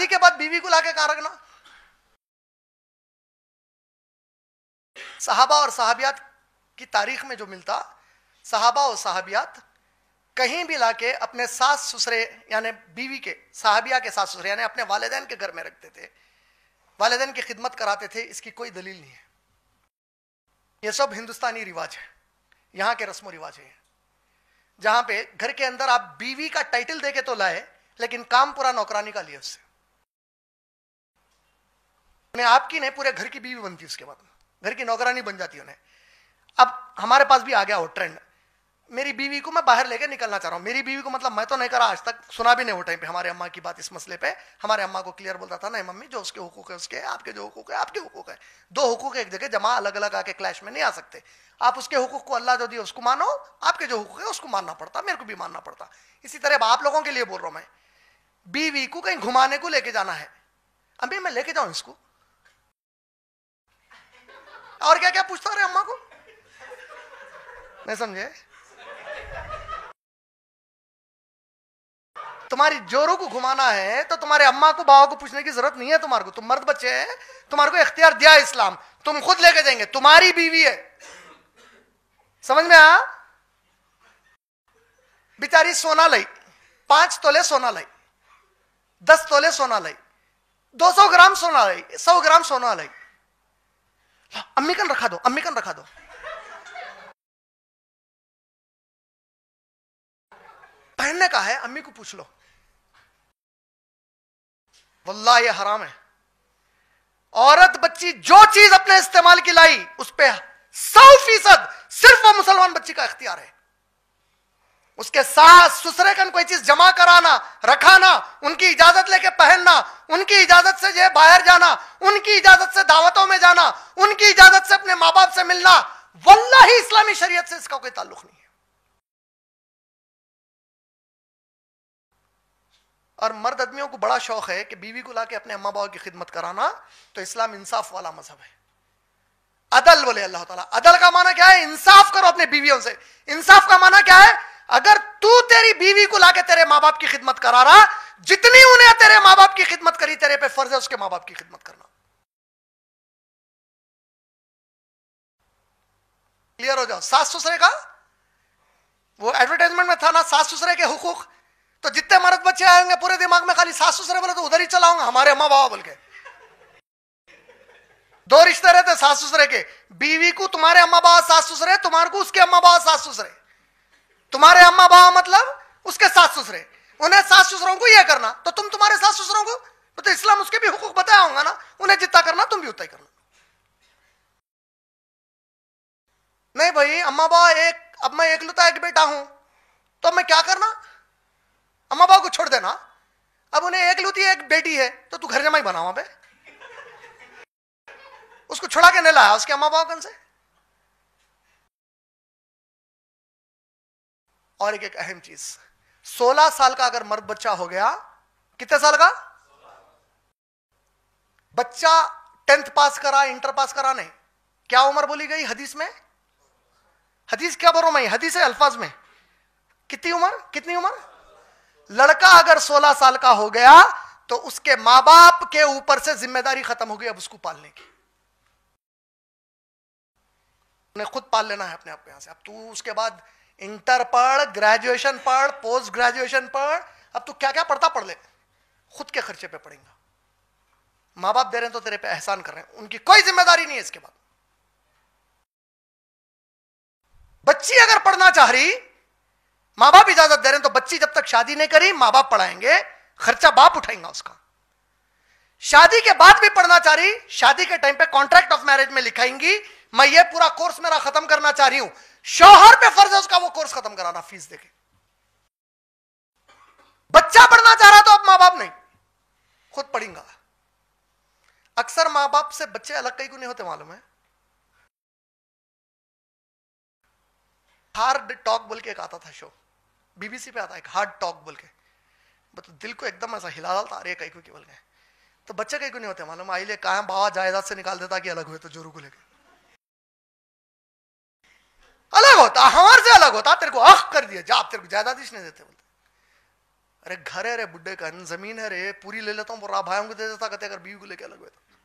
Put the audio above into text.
शादी के बाद बीवी को लाके कहा रखना साहबा और साहबियात की तारीख में जो मिलता साहबा और साहबियात कहीं भी लाके अपने सास ससुरे यानी बीवी के साहबिया के सास ससुरे यानी अपने वालदेन के घर में रखते थे वालदेन की खिदमत कराते थे इसकी कोई दलील नहीं है ये सब हिंदुस्तानी रिवाज है यहाँ के रस्म रिवाज है जहाँ पे घर के अंदर आप बीवी का टाइटल देके तो लाए लेकिन काम पूरा नौकरानी का लिए उससे उन्हें आपकी नहीं पूरे घर की बीवी बनती उसके बाद घर की नौकरानी बन जाती उन्हें अब हमारे पास भी आ गया वो ट्रेंड मेरी बीवी को मैं बाहर लेकर निकलना चाह रहा हूँ मेरी बीवी को मतलब मैं तो नहीं करा आज तक सुना भी नहीं हो टाइम पे हमारे अम्मा की बात इस मसले पे हमारे अम्मा को क्लियर बोलता था ना मम्मी जो उसके हुकूक है उसके आपके जो हुकूक है आपके हुकूक है दो हुकूक एक जगह जमा अलग अलग आके क्लैश में नहीं आ सकते आप उसके हुकूक को अल्लाह जो दिए उसको मानो आपके जो हुकूक है उसको मानना पड़ता मेरे को भी मानना पड़ता इसी तरह आप लोगों के लिए बोल रहा हूँ मैं बीवी को कहीं घुमाने को लेके जाना है अभी मैं लेके जाऊँ इसको और क्या क्या पूछता रहे अम्मा को नहीं समझे तुम्हारी जोरों को घुमाना है तो तुम्हारे अम्मा को बाबा को पूछने की जरूरत नहीं है तुम्हारे को तुम मर्द बच्चे हैं तुम्हारे को इख्तियार दिया इस्लाम तुम खुद लेके जाएंगे तुम्हारी बीवी है समझ में आ बिचारी सोना लई पांच तोले सोना लई दस तोले सोना लई दो सौ ग्राम सोना लई सौ ग्राम सोना लई कन रखा दो कन रखा दो पहनने का है अम्मी को पूछ लो वल्ला ये हराम है औरत बच्ची जो चीज अपने इस्तेमाल की लाई उस पर सौ फीसद सिर्फ वो मुसलमान बच्ची का इख्तियार है उसके सास ससुरे कन कोई चीज जमा कराना रखाना उनकी इजाजत लेके पहनना उनकी इजाजत से जो बाहर जाना उनकी इजाजत से दावतों में जाना उनकी इजाजत से अपने माँ बाप से मिलना वल्ला ही इस्लामी शरीयत से इसका कोई ताल्लुक नहीं है और मर्द आदमियों को बड़ा शौक है कि बीवी को लाके अपने अम्मा बाबा की खिदमत कराना तो इस्लाम इंसाफ वाला मजहब है अदल बोले अल्लाह ताला अदल का माना क्या है इंसाफ करो अपने बीवियों से इंसाफ का माना क्या है अगर तू तेरी बीवी को लाके तेरे माँ बाप की खिदमत करा रहा जितनी उन्हें तेरे माँ बाप की खिदमत करी तेरे पे फर्ज है उसके माँ बाप की खिदमत करना क्लियर हो जाओ सास ससुरे का वो एडवर्टाइजमेंट में था ना सास ससुरे के हुकूक तो जितने मर्द बच्चे आएंगे पूरे दिमाग में खाली सास ससुरे बोले तो उधर ही चलाऊंगा हमारे अम्मा बाबा बोल के दो रिश्ते रहते सास ससुरे के बीवी को तुम्हारे अम्मा बाबा सास ससुरे तुम्हारे को उसके अम्मा बाबा सास ससुरे तुम्हारे अम्मा बाबा मतलब उसके सास ससुरे उन्हें सास ससुरों को यह करना तो तुम तुम्हारे सास ससुरों को तो इस्लाम उसके भी हुकूक बताया होगा ना उन्हें जितना करना तुम भी उतना ही करना नहीं भाई अम्मा बाबा एक अब मैं एक लुता एक बेटा हूं तो मैं क्या करना अम्मा बाबा को छोड़ देना अब उन्हें एक लुती एक बेटी है तो तू घर जमा ही बना वहां पे उसको छुड़ा के नहीं लाया उसके अम्मा बाबा कौन से और एक एक अहम चीज 16 साल का अगर मर्द बच्चा हो गया कितने साल का बच्चा टेंथ पास करा इंटर पास करा नहीं क्या उम्र बोली गई हदीस में हदीस क्या बोलो मैं हदीस है अल्फाज में कितनी उम्र कितनी उम्र लड़का अगर 16 साल का हो गया तो उसके मां बाप के ऊपर से जिम्मेदारी खत्म हो गई अब उसको पालने की उन्हें खुद पाल लेना है अपने आप को यहां से अब तू उसके बाद इंटर पढ़ ग्रेजुएशन पढ़ पोस्ट ग्रेजुएशन पढ़ अब तू क्या क्या पढ़ता पढ़ ले खुद के खर्चे पे पढ़ेंगे माँ बाप दे रहे हैं तो तेरे पे एहसान कर रहे हैं उनकी कोई जिम्मेदारी नहीं है इसके बाद बच्ची अगर पढ़ना चाह रही माँ बाप इजाजत दे रहे हैं तो बच्ची जब तक शादी नहीं करी माँ बाप पढ़ाएंगे खर्चा बाप उठाएंगे उसका शादी के बाद भी पढ़ना चाह रही शादी के टाइम पे कॉन्ट्रैक्ट ऑफ मैरिज में लिखाएंगी मैं ये पूरा कोर्स मेरा खत्म करना चाह रही हूं शौहर पे फर्ज है उसका वो कोर्स खत्म कराना फीस देके बच्चा पढ़ना चाह रहा तो अब मां बाप नहीं खुद पढ़ेगा अक्सर मां बाप से बच्चे अलग कहीं को नहीं होते मालूम है हार्ड टॉक बोल के एक आता था शो बीबीसी पे आता है हार्ड टॉक बोल के मतलब दिल को एकदम ऐसा हिला डालता अरे कहीं को बोल गए तो बच्चे कहीं को नहीं होते मालूम आई ले कहा बाबा जायदाद से निकाल देता कि अलग हुए तो जोरू को लेकर होता हमारे से अलग होता तेरे को अख कर दिया जा तेरे को जायदादिश नहीं देते बोलते अरे घर है रे बुढ़े का जमीन है रे पूरी ले लेता हूँ बोरा भाई को दे देता कहते अगर बीवी को लेके अलग होता